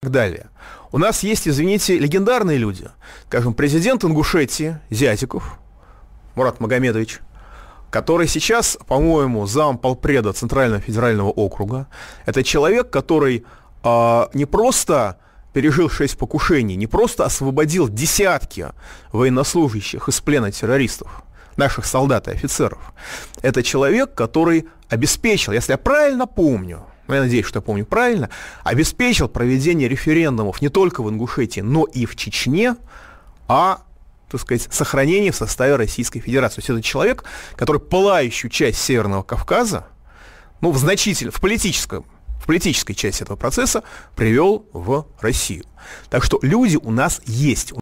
так далее. У нас есть, извините, легендарные люди, скажем, президент Ингушетии Зятиков, Мурат Магомедович, который сейчас, по-моему, зам полпреда Центрального федерального округа. Это человек, который э, не просто пережил шесть покушений, не просто освободил десятки военнослужащих из плена террористов, наших солдат и офицеров. Это человек, который обеспечил, если я правильно помню, но я надеюсь, что я помню правильно, обеспечил проведение референдумов не только в Ингушетии, но и в Чечне, а так сказать, сохранение в составе Российской Федерации. То есть это человек, который пылающую часть Северного Кавказа, ну, в значительном, в политическом в политической части этого процесса привел в Россию. Так что люди у нас есть.